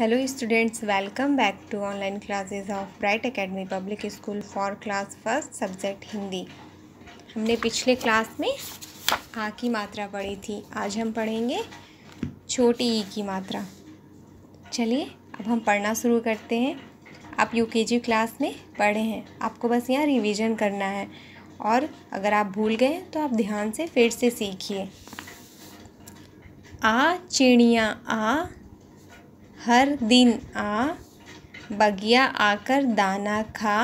hello students welcome back to online classes of Bright Academy Public School for class first subject Hindi हमने पिछले class में आ की मात्रा पढ़ी थी आज हम पढ़ेंगे छोटी ई e की मात्रा चलिए अब हम पढ़ना शुरू करते हैं आप यूकेजी क्लास में पढ़े हैं आपको बस यहाँ रिविज़न करना है और अगर आप भूल गए तो आप ध्यान से फिर से सीखिए आ चिड़िया आ हर दिन आ बगिया आकर दाना खा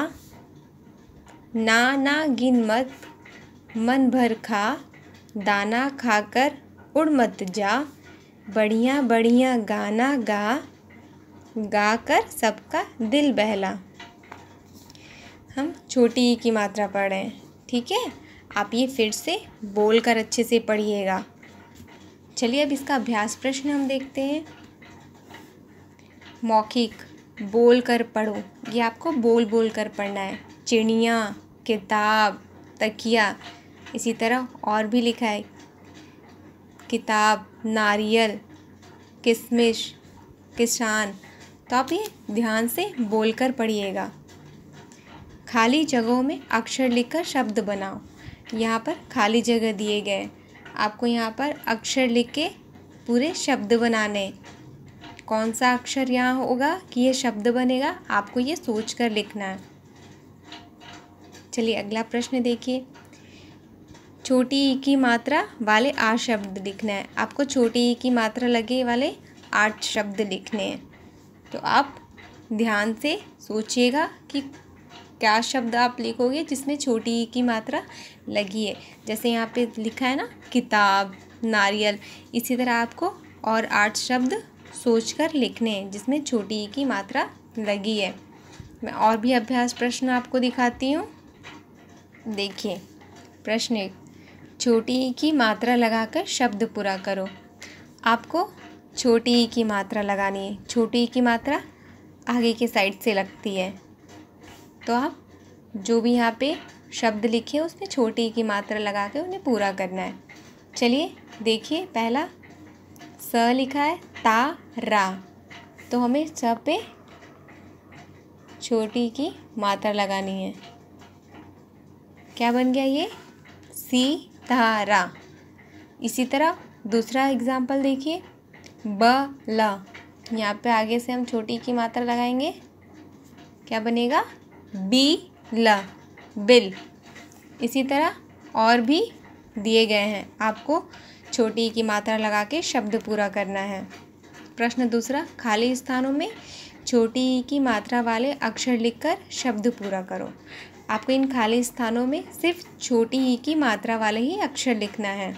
ना ना गिन मत मन भर खा दाना खाकर उड़ मत जा बढ़िया बढ़िया गाना गा गा कर सबका दिल बहला हम छोटी की मात्रा पढ़ रहे हैं ठीक है आप ये फिर से बोल कर अच्छे से पढ़िएगा चलिए अब इसका अभ्यास प्रश्न हम देखते हैं मौखिक बोल कर पढ़ो ये आपको बोल बोल कर पढ़ना है चिड़िया किताब तकिया इसी तरह और भी लिखा है किताब नारियल किशमिश किसान तो आप ये ध्यान से बोल कर पढ़िएगा खाली जगहों में अक्षर लिखकर शब्द बनाओ यहाँ पर खाली जगह दिए गए आपको यहाँ पर अक्षर लिख के पूरे शब्द बनाने कौन सा अक्षर यहाँ होगा कि ये शब्द बनेगा आपको ये सोच कर लिखना है चलिए अगला प्रश्न देखिए छोटी ई की मात्रा वाले आठ शब्द लिखना है आपको छोटी ई की मात्रा लगे वाले आठ शब्द लिखने हैं तो आप ध्यान से सोचिएगा कि क्या शब्द आप लिखोगे जिसमें छोटी ई की मात्रा लगी है जैसे यहाँ पे लिखा है ना किताब नारियल इसी तरह आपको और आठ शब्द सोचकर लिखने जिसमें छोटी ई की मात्रा लगी है मैं और भी अभ्यास प्रश्न आपको दिखाती हूँ देखिए प्रश्न एक छोटी ई की मात्रा लगाकर शब्द पूरा करो आपको छोटी ई की मात्रा लगानी है छोटी ई की मात्रा आगे के साइड से लगती है तो आप जो भी यहाँ पे शब्द लिखे उसमें छोटी की मात्रा लगा के उन्हें पूरा करना है चलिए देखिए पहला स लिखा है रा तो हमें छ पे छोटी की मात्रा लगानी है क्या बन गया ये सी सितारा इसी तरह दूसरा एग्जाम्पल देखिए ब ल यहाँ पे आगे से हम छोटी की मात्रा लगाएंगे क्या बनेगा बी ल बिल इसी तरह और भी दिए गए हैं आपको छोटी की मात्रा लगा के शब्द पूरा करना है प्रश्न दूसरा खाली स्थानों में छोटी ई की मात्रा वाले अक्षर लिखकर शब्द पूरा करो आपको इन खाली स्थानों में सिर्फ छोटी ई की मात्रा वाले ही अक्षर लिखना है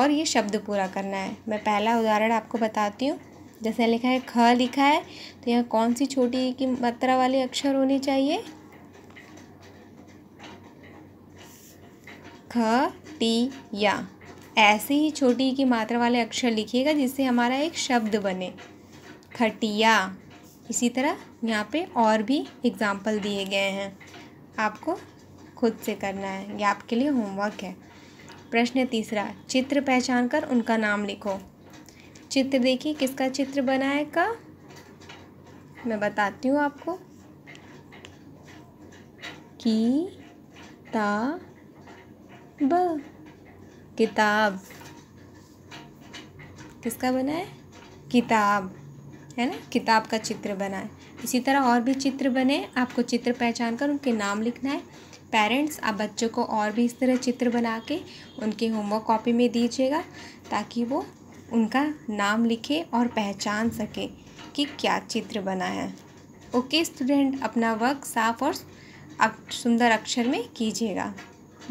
और ये शब्द पूरा करना है मैं पहला उदाहरण आपको बताती हूँ जैसे लिखा है ख लिखा है तो यहाँ कौन सी छोटी ई की मात्रा वाले अक्षर होने चाहिए ख टी या ऐसे ही छोटी की मात्रा वाले अक्षर लिखिएगा जिससे हमारा एक शब्द बने खटिया इसी तरह यहाँ पे और भी एग्ज़ाम्पल दिए गए हैं आपको खुद से करना है ये आपके लिए होमवर्क है प्रश्न तीसरा चित्र पहचान कर उनका नाम लिखो चित्र देखिए किसका चित्र बनाए का मैं बताती हूँ आपको की ता ब किताब किसका बना है किताब है ना किताब का चित्र बना है इसी तरह और भी चित्र बने आपको चित्र पहचान कर उनके नाम लिखना है पेरेंट्स आप बच्चों को और भी इस तरह चित्र बना के उनके होमवर्क कॉपी में दीजिएगा ताकि वो उनका नाम लिखे और पहचान सके कि क्या चित्र बना है ओके स्टूडेंट अपना वर्क साफ और सुंदर अक्षर में कीजिएगा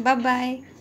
बाय बाय